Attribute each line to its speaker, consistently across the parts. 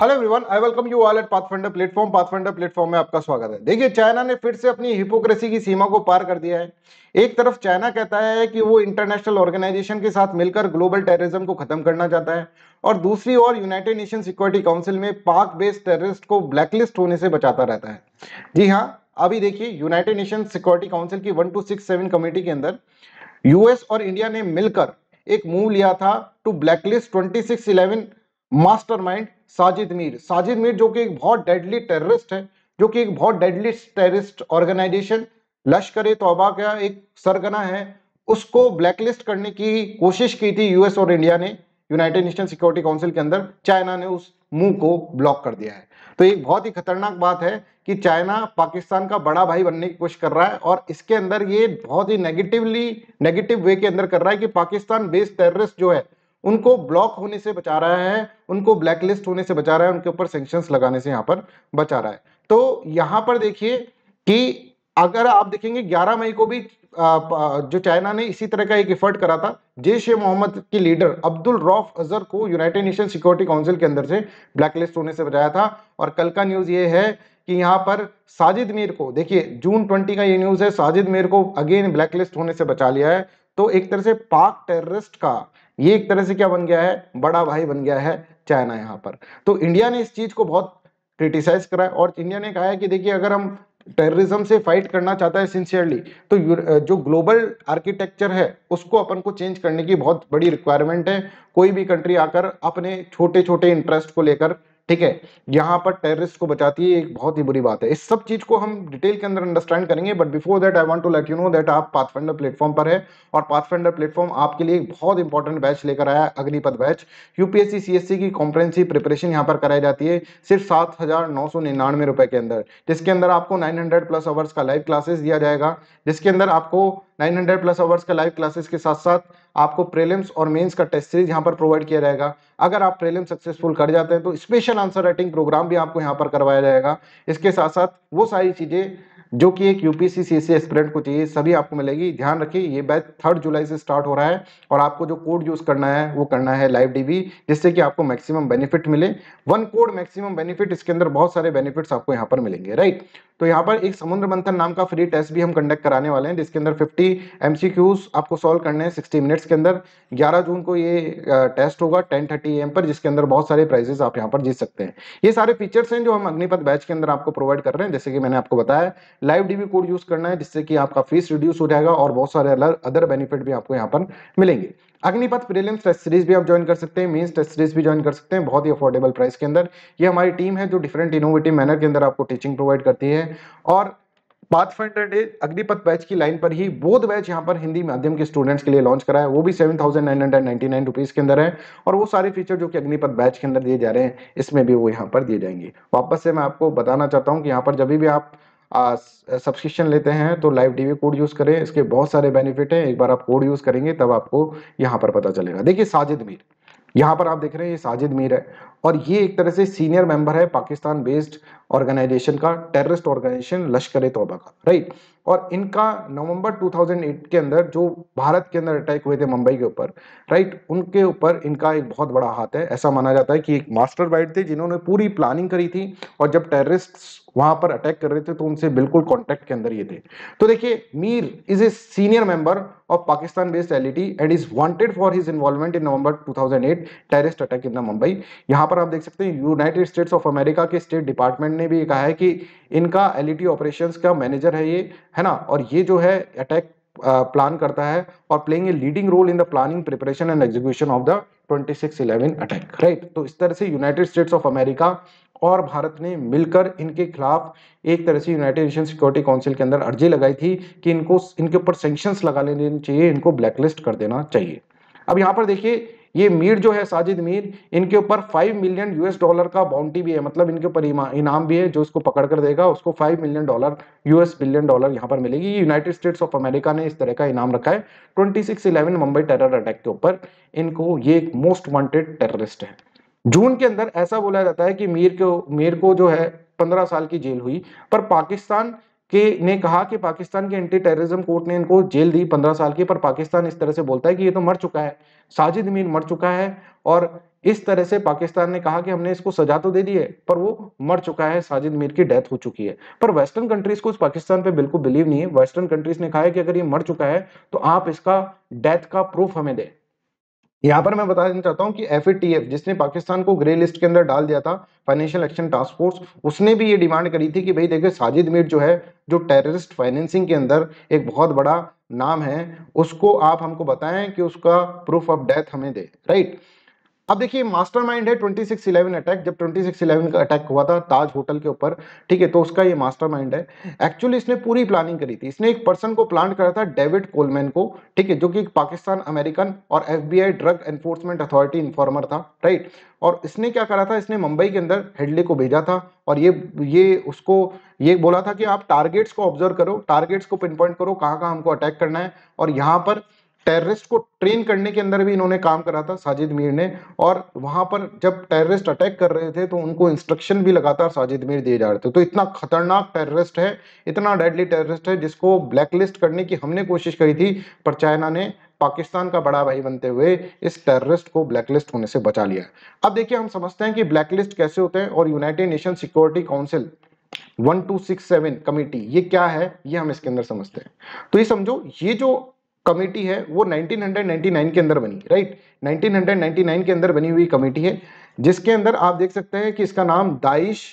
Speaker 1: hello everyone I welcome you all at Pathfinder platform Pathfinder platform में आपका स्वागत है देखिए चाइना ने फिर से अपनी हिपोक्रेसी की सीमा को पार कर दिया है एक तरफ चाइना कहता है कि वो इंटरनेशनल ऑर्गेनाइजेशन के साथ मिलकर ग्लोबल टेररिज्म को खत्म करना चाहता है और दूसरी ओर यूनाइटेड नेशन सिक्योरिटी काउंसिल में पाक बेस्ड टेररिस्ट को ब्लैकलिस्ट होने से बचाता रहता है जी हाँ अभी देखिए यूनाइटेड नेशन सिक्योरिटी काउंसिल की one two six seven committee के अंदर यूएस और इंडिया ने मिलकर एक मूव लिया था to blacklist twenty six eleven mastermind Sajid Mir Sajid Mir जो कि एक बहुत डेडली टेररिस्ट है जो कि एक बहुत deadly terrorist organisation Lashkar e तोबा का एक सरगना है उसको ब्लैकलिस्ट करने की कोशिश की थी यूएस और इंडिया ने यूनाइटेड नेशन सिक्योरिटी काउंसिल के अंदर चाइना ने उस मुंह को ब्लॉक कर दिया है तो एक बहुत ही खतरनाक बात है कि चाइना पाकिस्तान का बड़ा भाई बनने की कोशिश कर रहा है और इसके अंदर ये बहुत ही नेगेटिवली नेगेटिव वे के अंदर कर रहा है कि पाकिस्तान बेस्ड टेररिस्ट जो है उनको ब्लॉक होने से बचा रहा है उनको ब्लैकलिस्ट होने से बचा रहा है उनके ऊपर सेंक्शन लगाने से यहाँ पर बचा रहा है तो यहाँ पर देखिए कि अगर आप देखेंगे 11 मई को भी जो चाइना ने इसी तरह का एक एफर्ट करा था जैश ए मोहम्मद की लीडर अब्दुल रौफ अजहर को यूनाइटेड नेशन सिक्योरिटी काउंसिल के अंदर से ब्लैकलिस्ट होने से बचाया था और कल का न्यूज़ ये है कि यहाँ पर साजिद मीर को देखिए जून 20 का ये न्यूज़ है साजिद मीर को अगेन ब्लैकलिस्ट होने से बचा लिया है तो एक तरह से पाक टेररिस्ट का ये एक तरह से क्या बन गया है बड़ा भाई बन गया है चाइना यहाँ पर तो इंडिया ने इस चीज को बहुत क्रिटिसाइज करा है और इंडिया ने कहा है कि देखिए अगर हम टेररिज्म से फाइट करना चाहता है सिंसियरली तो जो ग्लोबल आर्किटेक्चर है उसको अपन को चेंज करने की बहुत बड़ी रिक्वायरमेंट है कोई भी कंट्री आकर अपने छोटे छोटे इंटरेस्ट को लेकर ठीक है यहाँ पर टेररिस्ट को बचाती है एक बहुत ही बुरी बात है इस सब चीज को हम डिटेल के अंदर अंडरस्टैंड करेंगे but before that I want to let you know that आप पाथफेंडर प्लेटफॉर्म पर है और पाथफेंडर प्लेटफॉर्म आपके लिए एक बहुत इंपॉर्टेंट बैच लेकर आया अग्निपथ बैच यूपीएससी सीएससी की कॉम्प्रेंसिव प्रिपरेशन यहाँ पर कराई जाती है सिर्फ सात रुपए के अंदर जिसके अंदर आपको नाइन प्लस आवर्स का लाइव क्लासेस दिया जाएगा जिसके अंदर आपको 900 प्लस आवर्स का लाइव क्लासेस के साथ साथ आपको प्रीलिम्स और मेंस का टेस्ट सीरीज यहाँ पर प्रोवाइड किया जाएगा अगर आप प्रीलिम सक्सेसफुल कर जाते हैं तो स्पेशल आंसर राइटिंग प्रोग्राम भी आपको यहाँ पर करवाया जाएगा इसके साथ साथ वो सारी चीज़ें जो कि एक यूपीसी सी एस्पिरेंट को चाहिए सभी आपको मिलेगी ध्यान रखिए ये बैच थर्ड जुलाई से स्टार्ट हो रहा है और आपको जो कोड यूज़ करना है वो करना है लाइव डीबी जिससे कि आपको मैक्सिमम बेनिफिट मिले वन कोड मैक्सिमम बेनिफिट इसके अंदर बहुत सारे बेनिफिट्स आपको यहाँ पर मिलेंगे राइट तो यहाँ पर एक समुद्र मंथन नाम का फ्री टेस्ट भी हम कंडक्ट कराने वाले हैं जिसके अंदर फिफ्टी एम आपको सॉल्व करने हैं सिक्सटी मिनट्स के अंदर ग्यारह जून को ये टेस्ट होगा टेन थर्टी एम पर जिसके अंदर बहुत सारे प्राइजेस आप यहाँ पर जीत सकते हैं ये सारे फीचर्स हैं जो हम अग्निपथ बैच के अंदर आपको प्रोवाइड कर रहे हैं जैसे कि मैंने आपको बताया लाइव डीबी कोड यूज करना है जिससे कि आपका फीस रिड्यूस हो जाएगा और बहुत सारे अदर बेनिफिट भी आपको यहाँ पर मिलेंगे अग्निपथ प्रीलिम्स टेस्ट सीरीज भी आप ज्वाइन कर सकते हैं मेंस टेस्ट सीरीज भी ज्वाइन कर सकते हैं बहुत ही अफोर्डेबल प्राइस के अंदर ये हमारी टीम है जो डिफरेंट इनोवेटिव मैनर के अंदर आपको टीचिंग प्रोवाइड करती है और पाथ फाइंडर अग्निपथ बैच की लाइन पर ही बोध बैच यहाँ पर हिंदी माध्यम के स्टूडेंट्स के लिए लॉन्च करा है वो भी seven thousand nine hundred ninety nine rupees के अंदर है और वो सारे फीचर जो कि अग्निपथ बैच के अंदर दिए जा रहे हैं इसमें भी वो यहाँ पर दिए जाएंगे वापस से मैं आपको बताना चाहता हूँ कि यहाँ पर जब भी आप सब्सक्रिप्शन लेते हैं तो लाइव टीवी कोड यूज़ करें इसके बहुत सारे बेनिफिट हैं एक बार आप कोड यूज़ करेंगे तब आपको यहाँ पर पता चलेगा देखिए साजिद मीर यहाँ पर आप देख रहे हैं ये साजिद मीर है और ये एक तरह से सीनियर मेंबर है पाकिस्तान बेस्ड ऑर्गेनाइजेशन का टेररिस्ट ऑर्गेनाइजेशन लश्कर ए तोबा का राइट और इनका नवंबर 2008 के अंदर जो भारत के अंदर अटैक हुए थे मुंबई के ऊपर राइट उनके ऊपर इनका एक बहुत बड़ा हाथ है ऐसा माना जाता है कि एक मास्टर बाइट थे जिन्होंने पूरी प्लानिंग करी थी और जब टेररिस्ट वहां पर अटैक कर रहे थे तो उनसे बिल्कुल कॉन्टैक्ट के अंदर ये थे तो देखिए Mir is a senior member of Pakistan based LeT and is wanted for his involvement in November two terrorist attack in the Mumbai यहां पर आप देख सकते हैं यूनाइटेड स्टेट्स ऑफ अमेरिका के स्टेट डिपार्टमेंट ने भी कहा है कि इनका एलिटी ऑपरेशन e का मैनेजर है ये है ना और ये जो है अटैक प्लान करता है और playing a leading role in the planning preparation and execution of the 2611 attack right तो इस तरह से यूनाइटेड स्टेट्स ऑफ अमेरिका और भारत ने मिलकर इनके खिलाफ एक तरह से यूनाइटेड नेशन सिक्योरिटी काउंसिल के अंदर अर्जी लगाई थी कि इनको इनके ऊपर सेंक्शंस लगा लेने चाहिए इनको ब्लैकलिस्ट कर देना चाहिए अब यहाँ पर देखिए ये मीर जो है साजिद मीर इनके ऊपर फाइव मिलियन यूएस डॉलर का बाउंटी भी है मतलब इनके ऊपर इनाम भी है जो इसको पकड़ कर देगा उसको five million dollar US billion dollar यहाँ पर मिलेगी यूनाइटेड स्टेट्स ऑफ अमेरिका ने इस तरह का इनाम रखा है twenty six eleven Mumbai terror attack के ऊपर इनको ये एक मोस्ट वॉन्टेड टेररिस्ट है जून के अंदर ऐसा बोला जाता है कि मीर को मीर को जो है पंद्रह साल की जेल हुई पर पाकिस्तान के ने कहा कि पाकिस्तान के एंटी टेररिज्म कोर्ट ने इनको जेल दी पंद्रह साल की पर पाकिस्तान इस तरह से बोलता है कि ये तो मर चुका है साजिद मीर मर चुका है और इस तरह से पाकिस्तान ने कहा कि हमने इसको सजा तो दे दी है पर वो मर चुका है साजिद मीर की डेथ हो चुकी है पर वेस्टर्न कंट्रीज को पाकिस्तान पे बिल्कुल बिलीव नहीं है वेस्टर्न कंट्रीज ने कहा है कि अगर ये मर चुका है तो आप इसका डेथ का प्रूफ हमें दें यहाँ पर मैं बताना चाहता हूँ कि एफ जिसने पाकिस्तान को ग्रे लिस्ट के अंदर डाल दिया था फाइनेंशियल एक्शन टास्क फोर्स उसने भी ये डिमांड करी थी कि भाई देखिए साजिद मीर जो है जो टेररिस्ट फाइनेंसिंग के अंदर एक बहुत बड़ा नाम है उसको आप हमको बताएं कि उसका प्रूफ ऑफ डेथ हमें दे राइट अब देखिए मास्टरमाइंड है 2611 अटैक जब 2611 का अटैक हुआ था ताज होटल के ऊपर ठीक है तो उसका ये मास्टरमाइंड है एक्चुअली इसने पूरी प्लानिंग करी थी इसने एक पर्सन को प्लान करा था डेविड कोलमैन को ठीक है जो कि एक पाकिस्तान अमेरिकन और FBI drug enforcement authority informer था राइट और इसने क्या करा था इसने मुंबई के अंदर हेडले को भेजा था और ये ये उसको ये बोला था कि आप टारगेट्स को ऑब्जर्व करो टारगेट्स को पिन पॉइंट करो कहाँ कहाँ हमको अटैक करना है और यहाँ पर टेररिस्ट को ट्रेन करने के अंदर भी इन्होंने काम करा था साजिद मीर ने और वहां पर जब टेररिस्ट अटैक कर रहे थे तो उनको इंस्ट्रक्शन भी लगातार साजिद मीर दिए जा रहे थे तो इतना खतरनाक टेररिस्ट है इतना डेडली टेररिस्ट है जिसको ब्लैकलिस्ट करने की हमने कोशिश करी थी पर चाइना ने पाकिस्तान का बड़ा भाई बनते हुए इस टेररिस्ट को ब्लैकलिस्ट होने से बचा लिया अब देखिए हम समझते हैं कि ब्लैकलिस्ट कैसे होते हैं और United nation security Council 1267 committee ये क्या है ये हम इसके अंदर समझते हैं तो ये समझो ये जो कमेटी है वो 1999 के अंदर बनी राइट 1999 के अंदर बनी हुई कमेटी है जिसके अंदर आप देख सकते हैं कि इसका नाम Daesh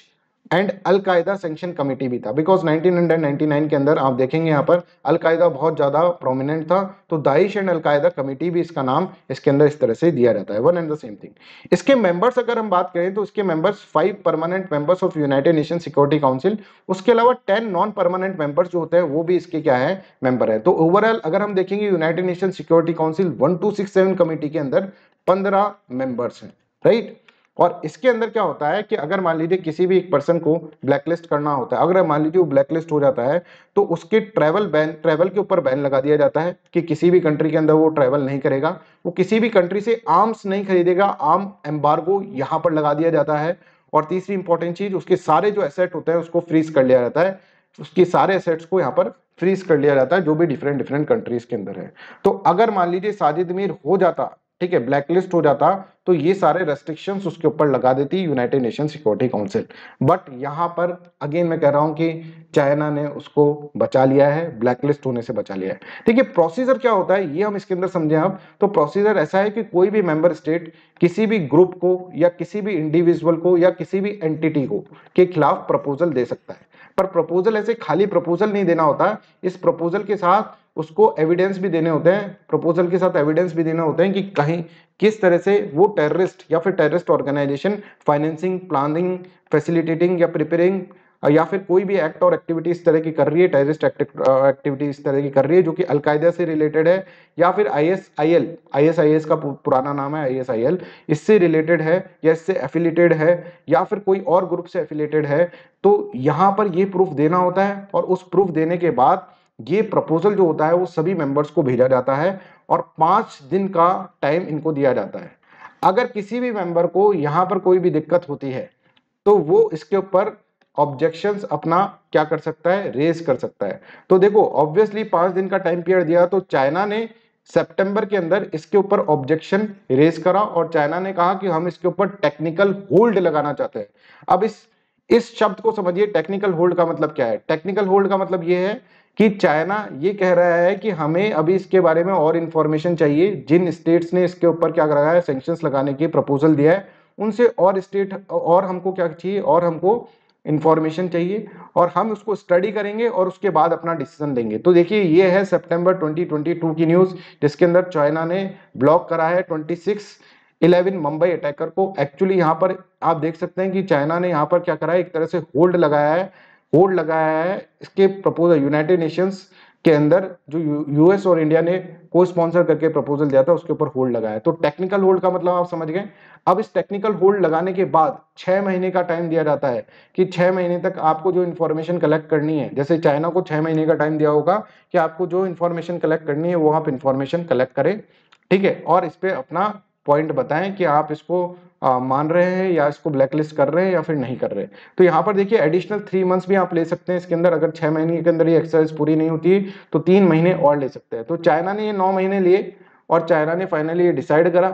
Speaker 1: and al Qaeda sanction committee भी था बिकॉज 1999 के अंदर आप देखेंगे यहाँ पर अलकायदा बहुत ज़्यादा प्रोमिनेंट था तो दाइश एंड अलकायदा कमेटी भी इसका नाम इसके अंदर इस तरह से दिया जाता है one and the same thing इसके मेंबर्स अगर हम बात करें तो इसके members five permanent members of United nation security Council उसके अलावा टेन नॉन परमानेंट मेंबर्स जो होते हैं वो भी इसके क्या है मेंबर है तो ओवरऑल अगर हम देखेंगे United nation security Council one committee के अंदर पंद्रह मेंबर्स हैं राइट और इसके अंदर क्या होता है कि अगर मान लीजिए किसी भी एक पर्सन को ब्लैकलिस्ट करना होता है अगर मान लीजिए वो ब्लैकलिस्ट हो जाता है तो उसके ट्रैवल बैन ट्रैवल के ऊपर बैन लगा दिया जाता है कि किसी भी कंट्री के अंदर वो ट्रैवल नहीं करेगा वो किसी भी कंट्री से आर्म्स नहीं खरीदेगा आर्म एम्बार्गो यहाँ पर लगा दिया जाता है और तीसरी इंपॉर्टेंट चीज़ उसके सारे जो एसेट होते हैं उसको फ्रीज कर लिया जाता है उसके सारे एसेट्स को यहाँ पर फ्रीज कर लिया जाता है जो भी डिफरेंट डिफरेंट कंट्रीज के अंदर है तो अगर मान लीजिए साजिद मीर हो जाता ठीक है ब्लैकलिस्ट हो जाता तो ये सारे रेस्ट्रिक्शन उसके ऊपर लगा देती united nation security council but यहाँ पर अगेन मैं कह रहा हूं कि चाइना ने उसको बचा लिया है ब्लैकलिस्ट होने से बचा लिया है ठीक है प्रोसीजर क्या होता है ये हम इसके अंदर समझें अब तो प्रोसीजर ऐसा है कि कोई भी मेंबर स्टेट किसी भी ग्रुप को या किसी भी इंडिविजुअल को या किसी भी एंटिटी को के खिलाफ प्रपोजल दे सकता है पर प्रपोजल ऐसे खाली प्रपोजल नहीं देना होता इस प्रपोजल के साथ उसको एविडेंस भी देने होते हैं प्रपोजल के साथ एविडेंस भी देने होते हैं कि कहीं किस तरह से वो टेररिस्ट या फिर terrorist organisation financing planning facilitating या प्रिपेयरिंग या फिर कोई भी एक्ट और एक्टिविटी इस तरह की कर रही है टेररिस्ट एक्टिविटी इस तरह की कर रही है जो कि अलकायदा से रिलेटेड है या फिर I S I L I S I S का पुराना नाम है आई एस आई एल इससे रिलेटेड है या इससे एफिलेटेड है या फिर कोई और ग्रुप से एफिलेटेड है तो यहाँ पर ये प्रूफ देना होता है और उस प्रूफ देने के बाद ये प्रपोजल जो होता है वो सभी मेंबर्स को भेजा जाता है और पाँच दिन का टाइम इनको दिया जाता है अगर किसी भी मेंबर को यहाँ पर कोई भी दिक्कत होती है तो वो इसके ऊपर ऑब्जेक्शंस अपना क्या कर सकता है रेस कर सकता है तो देखो ऑब्वियसली पांच दिन का टाइम पीरियड दिया तो चाइना ने सितंबर के अंदर इसके ऊपर ऑब्जेक्शन रेस करा और चाइना ने कहा कि हम इसके ऊपर टेक्निकल होल्ड लगाना चाहते हैं अब इस इस शब्द को समझिए टेक्निकल होल्ड का मतलब क्या है टेक्निकल होल्ड का मतलब यह है कि चाइना ये कह रहा है कि हमें अभी इसके बारे में और इंफॉर्मेशन चाहिए जिन स्टेट्स ने इसके ऊपर क्या करा है सेंक्शन लगाने की प्रपोजल दिया है उनसे और स्टेट और हमको क्या चाहिए और हमको इन्फॉर्मेशन चाहिए और हम उसको स्टडी करेंगे और उसके बाद अपना डिसीजन देंगे तो देखिए ये है सितंबर 2022 की न्यूज़ जिसके अंदर चाइना ने ब्लॉक करा है 26 इलेवन मुंबई अटैकर को एक्चुअली यहाँ पर आप देख सकते हैं कि चाइना ने यहाँ पर क्या करा है एक तरह से होल्ड लगाया है होल्ड लगाया है इसके प्रपोजल यूनाइटेड नेशंस के अंदर जो यूएस और इंडिया ने को स्पॉन्सर करके प्रपोजल दिया था उसके ऊपर होल्ड लगाया तो टेक्निकल होल्ड का मतलब आप समझ गए अब इस टेक्निकल होल्ड लगाने के बाद छह महीने का टाइम दिया जाता है कि छह महीने तक आपको जो इन्फॉर्मेशन कलेक्ट करनी है जैसे चाइना को छह महीने का टाइम दिया होगा कि आपको जो इन्फॉर्मेशन कलेक्ट करनी है वो आप इन्फॉर्मेशन कलेक्ट करें ठीक है और इस पर अपना पॉइंट बताएं कि आप इसको आ, मान रहे हैं या इसको ब्लैकलिस्ट कर रहे हैं या फिर नहीं कर रहे तो यहाँ पर देखिए एडिशनल थ्री मंथ्स भी आप ले सकते हैं इसके अंदर अगर छः महीने के अंदर ये एक्सरसाइज पूरी नहीं होती तो तीन महीने और ले सकते हैं तो चाइना ने ये नौ महीने लिए और चाइना ने फाइनली ये डिसाइड करा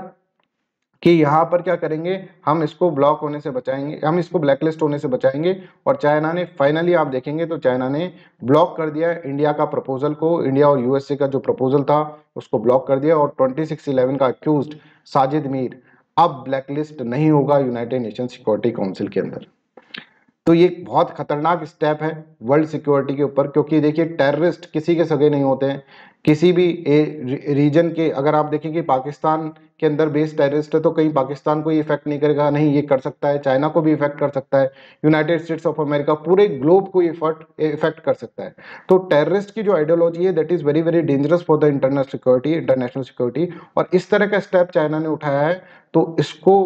Speaker 1: कि यहाँ पर क्या करेंगे हम इसको ब्लॉक होने से बचाएंगे हम इसको ब्लैकलिस्ट होने से बचाएंगे और चाइना ने फाइनली आप देखेंगे तो चाइना ने ब्लॉक कर दिया इंडिया का प्रपोजल को इंडिया और यूएसए का जो प्रपोजल था उसको ब्लॉक कर दिया और ट्वेंटी सिक्स इलेवन का अक्यूज साजिद मीर अब ब्लैकलिस्ट नहीं होगा यूनाइटेड नेशन सिक्योरिटी काउंसिल के अंदर तो ये बहुत खतरनाक स्टेप है वर्ल्ड सिक्योरिटी के ऊपर क्योंकि देखिए टेररिस्ट किसी के सगे नहीं होते हैं किसी भी रीजन के अगर आप देखें कि पाकिस्तान के अंदर बेस्ड टेररिस्ट है तो कहीं पाकिस्तान को ये इफेक्ट नहीं करेगा नहीं ये कर सकता है चाइना को भी इफेक्ट कर सकता है यूनाइटेड स्टेट्स ऑफ अमेरिका पूरे ग्लोब को इफेक्ट इफेक्ट कर सकता है तो टेररिस्ट की जो आइडियोलॉजी है that is very very dangerous for the internal security international security और इस तरह का स्टेप चाइना ने उठाया है तो इसको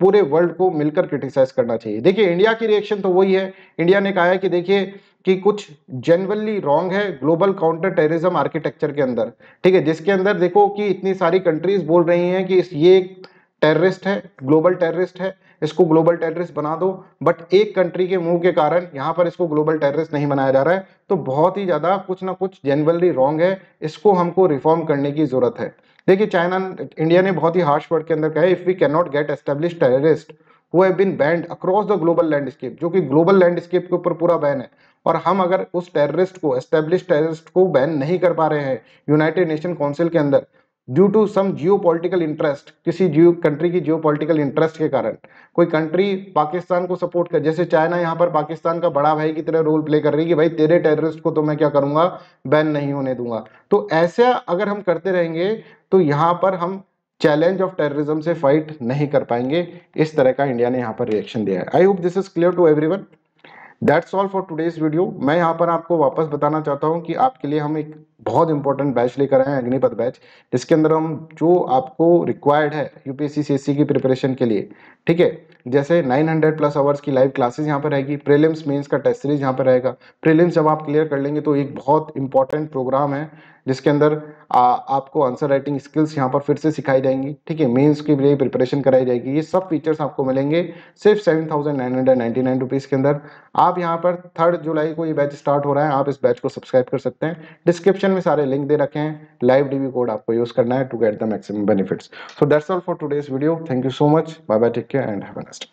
Speaker 1: पूरे वर्ल्ड को मिलकर क्रिटिसाइज करना चाहिए देखिए इंडिया की रिएक्शन तो वही है इंडिया ने कहा है कि देखिए कि कुछ जनरली रॉन्ग है ग्लोबल काउंटर टेररिज्म आर्किटेक्चर के अंदर ठीक है जिसके अंदर देखो कि इतनी सारी कंट्रीज बोल रही हैं कि ये एक टेररिस्ट है ग्लोबल टेररिस्ट है इसको ग्लोबल टेररिस्ट बना दो बट एक कंट्री के मुंह के कारण यहाँ पर इसको ग्लोबल टेररिस्ट नहीं बनाया जा रहा है तो बहुत ही ज़्यादा कुछ ना कुछ जनरली रॉन्ग है इसको हमको रिफॉर्म करने की ज़रूरत है देखिए चाइना इंडिया ने बहुत ही हार्श वर्ड के अंदर कहा if we can not get establish terrorist who have been banned across the global landscape जो कि ग्लोबल लैंडस्केप के ऊपर पूरा बैन है और हम अगर उस टेररिस्ट को एस्टेब्लिश टेररिस्ट को बैन नहीं कर पा रहे हैं यूनाइटेड नेशन काउंसिल के अंदर due to some geo political interest किसी जियो कंट्री की जियो पोलिटिकल इंटरेस्ट के कारण कोई कंट्री पाकिस्तान को सपोर्ट कर जैसे चाइना यहाँ पर पाकिस्तान का बड़ा भाई की तरह रोल प्ले कर रही है कि भाई तेरे टेररिस्ट को तो मैं क्या करूँगा बैन नहीं होने दूंगा तो ऐसा अगर हम करते रहेंगे तो यहाँ पर हम चैलेंज ऑफ टेररिज्म से फाइट नहीं कर पाएंगे इस तरह का इंडिया ने यहाँ पर रिएक्शन दिया है I hope this is clear to everyone that's all for today's video मैं यहाँ पर आपको वापस बताना चाहता हूँ कि आपके लिए हम एक बहुत इंपॉर्टेंट बैच लेकर आए हैं अग्निपथ बैच जिसके अंदर हम जो आपको रिक्वायर्ड है यूपीएससी सीएससी की प्रिपरेशन के लिए ठीक है जैसे 900 प्लस आवर्स की लाइव क्लासेस यहाँ पर रहेगी प्रीलिम्स मेंस का टेस्ट सीरीज यहाँ पर रहेगा प्रीलिम्स जब आप क्लियर कर लेंगे तो एक बहुत इंपॉर्टेंट प्रोग्राम है जिसके अंदर आ, आपको आंसर राइटिंग स्किल्स यहाँ पर फिर से सिखाई जाएंगी ठीक है मेंस के लिए प्रिपरेशन कराई जाएगी ये सब फीचर्स आपको मिलेंगे सिर्फ seven thousand nine hundred ninety nine rupees के अंदर आप यहाँ पर थर्ड जुलाई को ये बैच स्टार्ट हो रहा है आप इस बैच को सब्सक्राइब कर सकते हैं डिस्क्रिप्शन डिस्क्रिप्शन में सारे लिंक दे रखे हैं लाइव डीवी कोड आपको यूज करना है to get the maximum benefits so that's all for today's video thank you so much bye bye take care and have a next